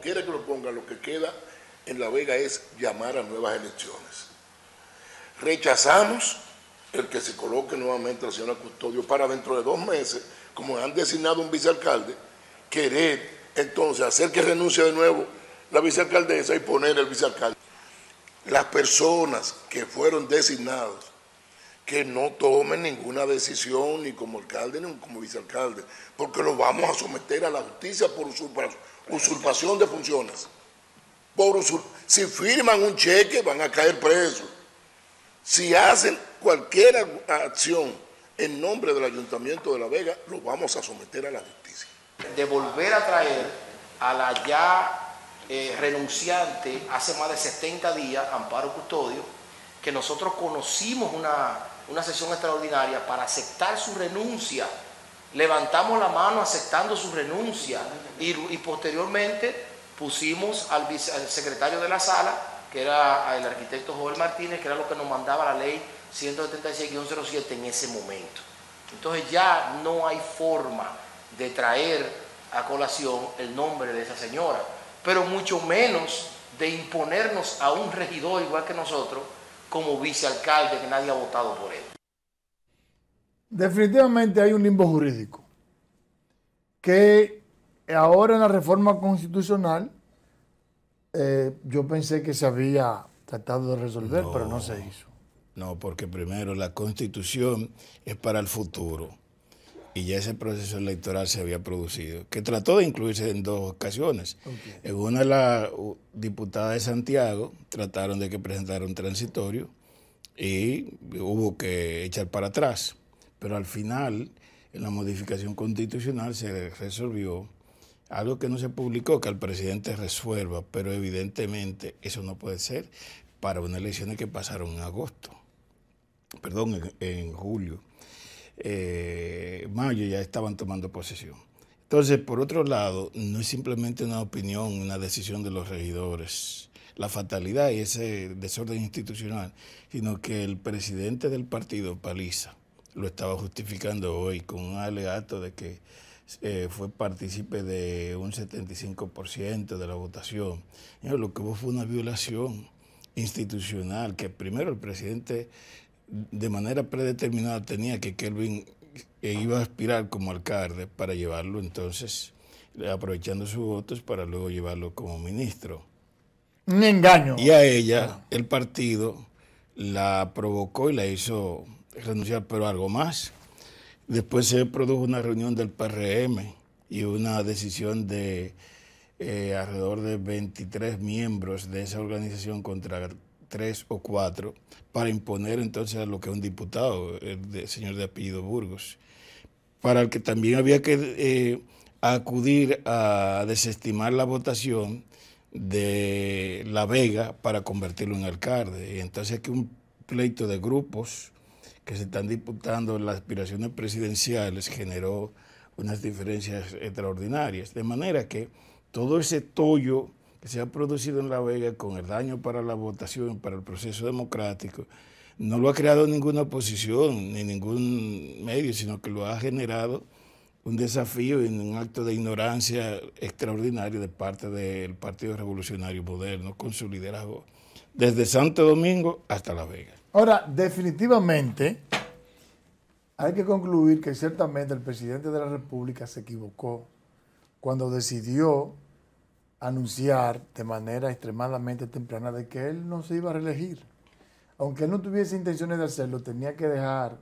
quiere que lo ponga, lo que queda en La Vega es llamar a nuevas elecciones. Rechazamos el que se coloque nuevamente al señora Custodio para dentro de dos meses, como han designado un vicealcalde, querer entonces hacer que renuncie de nuevo la vicealcaldesa y poner el vicealcalde. Las personas que fueron designadas, que no tomen ninguna decisión ni como alcalde ni como vicealcalde, porque los vamos a someter a la justicia por su, usurpación de funciones. si firman un cheque van a caer presos. Si hacen cualquier acción en nombre del Ayuntamiento de La Vega, lo vamos a someter a la justicia. De volver a traer a la ya eh, renunciante hace más de 70 días, Amparo Custodio, que nosotros conocimos una, una sesión extraordinaria para aceptar su renuncia levantamos la mano aceptando su renuncia y, posteriormente pusimos al, secretario de la sala, que era el arquitecto Joel Martínez, que era lo que nos mandaba la ley 176 107 en ese momento. Entonces ya no hay forma de traer a colación el nombre de esa señora, pero mucho menos de imponernos a un regidor igual que nosotros como vicealcalde que nadie ha votado por él. Definitivamente hay un limbo jurídico que ahora en la reforma constitucional eh, yo pensé que se había tratado de resolver, pero no se hizo. No, porque primero la constitución es para el futuro y ya ese proceso electoral se había producido, que trató de incluirse en dos ocasiones. En una la diputada de Santiago trataron de que presentara un transitorio y hubo que echar para atrás. Pero al final, en la modificación constitucional se resolvió algo que no se publicó, que el presidente resuelva, pero evidentemente eso no puede ser para unas elecciones que pasaron en agosto, perdón, en, julio. Eh, mayo ya estaban tomando posesión. Entonces, por otro lado, no es simplemente una opinión, una decisión de los regidores, la fatalidad y ese desorden institucional, sino que el presidente del partido, Paliza, lo estaba justificando hoy con un alegato de que eh, fue partícipe de un 75% de la votación. lo que hubo fue una violación institucional que primero el presidente de manera predeterminada tenía que Kelvin eh, iba a aspirar como alcalde para llevarlo entonces, aprovechando sus votos para luego llevarlo como ministro. Un engaño. Y a ella el partido la provocó y la hizo renunciar, pero algo más. Después se produjo una reunión del PRM y una decisión de eh, alrededor de 23 miembros de esa organización contra tres o cuatro para imponer entonces a lo que es un diputado, el señor de apellido Burgos, para el que también había que eh, acudir a desestimar la votación de La Vega para convertirlo en alcalde. Y entonces aquí un pleito de grupos que se están disputando las aspiraciones presidenciales generó unas diferencias extraordinarias. De manera que todo ese tollo que se ha producido en La Vega con el daño para la votación, para el proceso democrático, no lo ha creado ninguna oposición ni ningún medio, sino que lo ha generado un desafío y un acto de ignorancia extraordinario de parte del Partido Revolucionario Moderno con su liderazgo desde Santo Domingo hasta La Vega. Ahora, definitivamente, hay que concluir que ciertamente el presidente de la República se equivocó cuando decidió anunciar de manera extremadamente temprana de que él no se iba a reelegir. Aunque él no tuviese intenciones de hacerlo, tenía que dejar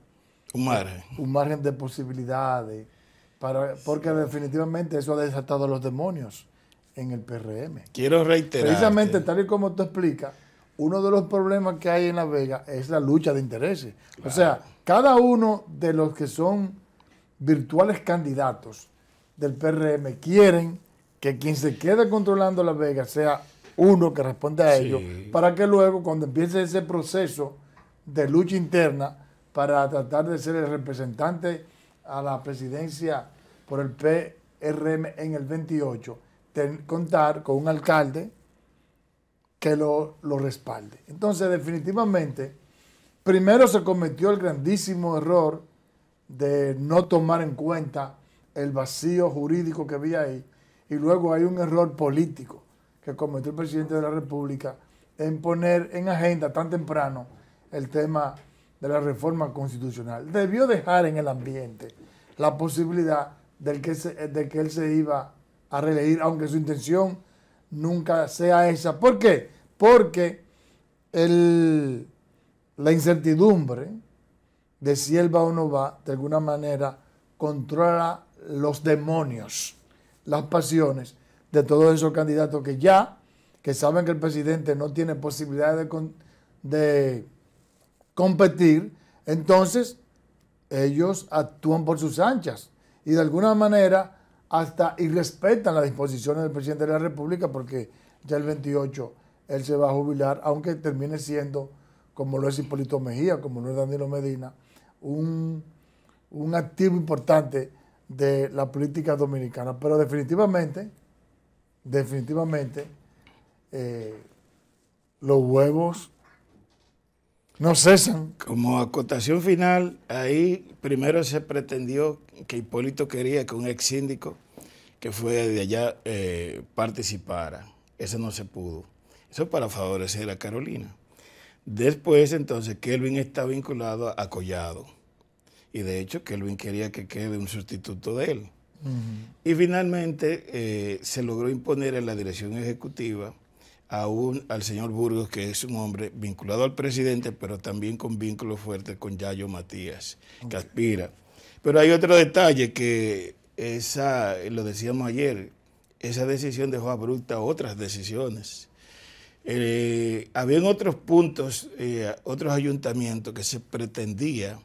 un margen, un margen de posibilidades, para, porque definitivamente eso ha desatado a los demonios en el PRM. Quiero reiterar. Precisamente tal y como tú explicas, uno de los problemas que hay en La Vega es la lucha de intereses. O sea, cada uno de los que son virtuales candidatos del PRM quieren que quien se quede controlando la Vega sea uno que responde a ellos, para que luego cuando empiece ese proceso de lucha interna para tratar de ser el representante a la presidencia por el PRM en el 28, contar con un alcalde que lo, respalde. Entonces, definitivamente, primero se cometió el grandísimo error de no tomar en cuenta el vacío jurídico que había ahí, y luego hay un error político que cometió el presidente de la República en poner en agenda tan temprano el tema de la reforma constitucional. Debió dejar en el ambiente la posibilidad del que, de que él se iba a reelegir, aunque su intención nunca sea esa. ¿Por qué? porque el, la incertidumbre de si él va o no va, de alguna manera, controla los demonios, las pasiones de todos esos candidatos que ya, que saben que el presidente no tiene posibilidad de, de competir, entonces ellos actúan por sus anchas y de alguna manera hasta irrespetan las disposiciones del presidente de la República porque ya el 28 él se va a jubilar, aunque termine siendo, como lo es Hipólito Mejía, como lo es Danilo Medina, un, activo importante de la política dominicana. Pero definitivamente, definitivamente, eh, los huevos no cesan. Como acotación final, ahí primero se pretendió que Hipólito quería que un ex síndico que fue de allá eh, participara. Eso no se pudo. Eso para favorecer a Carolina. Después, entonces, Kelvin está vinculado a Collado. Y de hecho, Kelvin quería que quede un sustituto de él. Y finalmente eh, se logró imponer en la dirección ejecutiva a al señor Burgos, que es un hombre vinculado al presidente, pero también con vínculos fuertes con Yayo Matías, que aspira. Pero hay otro detalle que esa, lo decíamos ayer, esa decisión dejó abrupta otras decisiones. Eh, habían otros puntos, eh, otros ayuntamientos que se pretendía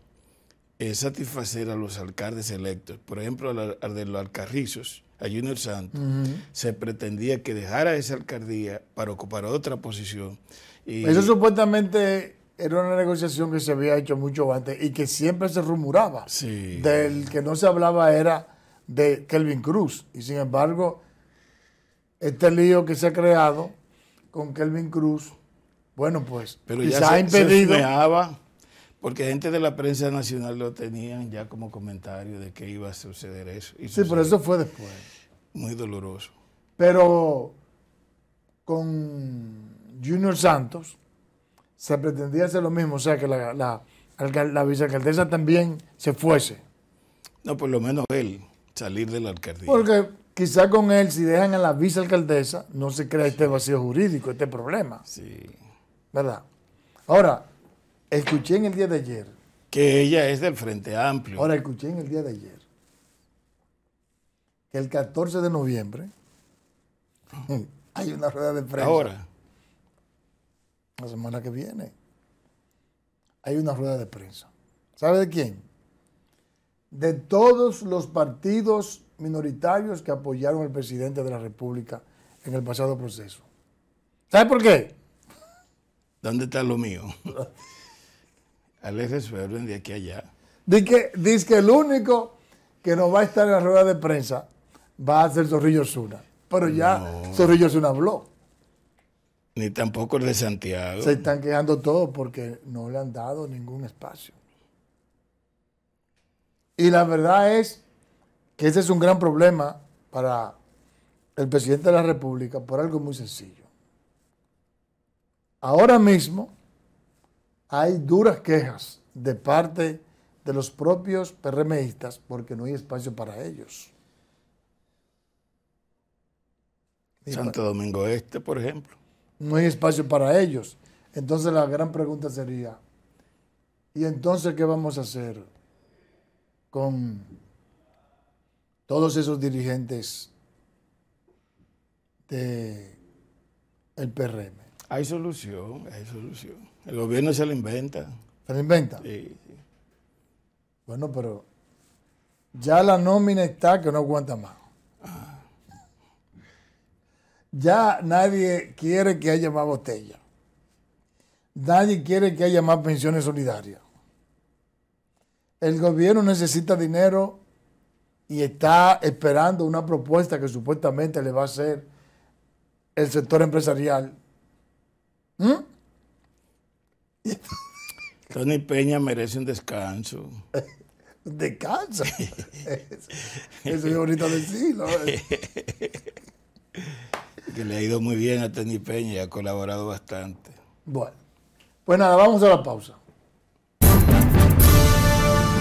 eh, satisfacer a los alcaldes electos. Por ejemplo, al, de los Alcarrizos, a Junior Santos, se pretendía que dejara esa alcaldía para ocupar otra posición. Eso supuestamente era una negociación que se había hecho mucho antes y que siempre se rumoraba. Sí. Del que no se hablaba era de Kelvin Cruz. Y sin embargo, este lío que se ha creado con Kelvin Cruz, bueno, pues Pero ya se, impedido. porque gente de la prensa nacional lo tenían ya como comentario de que iba a suceder eso. sí, pero eso fue después. Muy doloroso. Pero con Junior Santos se pretendía hacer lo mismo, o sea, que la, la, vicealcaldesa también se fuese. No, por lo menos él, salir de la alcaldía. Porque quizá con él, si dejan a la vicealcaldesa, no se crea este vacío jurídico, este problema. Sí. ¿Verdad? Ahora, escuché en el día de ayer. Que ella es del Frente Amplio. Ahora, escuché en el día de ayer que el 14 de noviembre hay una rueda de prensa. Ahora. La semana que viene. Hay una rueda de prensa. ¿Sabe de quién? De todos los partidos minoritarios que apoyaron al presidente de la República en el pasado proceso. ¿Sabes por qué? ¿Dónde está lo mío? Alex Ferben de aquí allá. Dice que, el único que no va a estar en la rueda de prensa va a ser Zorrillo Zuna. Pero ya Zorrillo Zuna habló. Ni tampoco el de Santiago. Se están quejando todos porque no le han dado ningún espacio. Y la verdad es que ese es un gran problema para el presidente de la República por algo muy sencillo. Ahora mismo hay duras quejas de parte de los propios PRMistas porque no hay espacio para ellos. Santo Domingo Este, por ejemplo. No hay espacio para ellos. Entonces la gran pregunta sería, ¿y entonces qué vamos a hacer con todos esos dirigentes del PRM. Hay solución, hay solución. El gobierno se lo inventa. ¿Se lo inventa? Sí, Bueno, pero ya la nómina está que no aguanta más. Ah. Ya nadie quiere que haya más botella. Nadie quiere que haya más pensiones solidarias. El gobierno necesita dinero y está esperando una propuesta que supuestamente le va a hacer el sector empresarial. ¿Mm? Tony Peña merece un descanso. descanso. Eso es bonito decirlo. ¿eh? que le ha ido muy bien a Tony Peña y ha colaborado bastante. Bueno, pues nada, vamos a la pausa.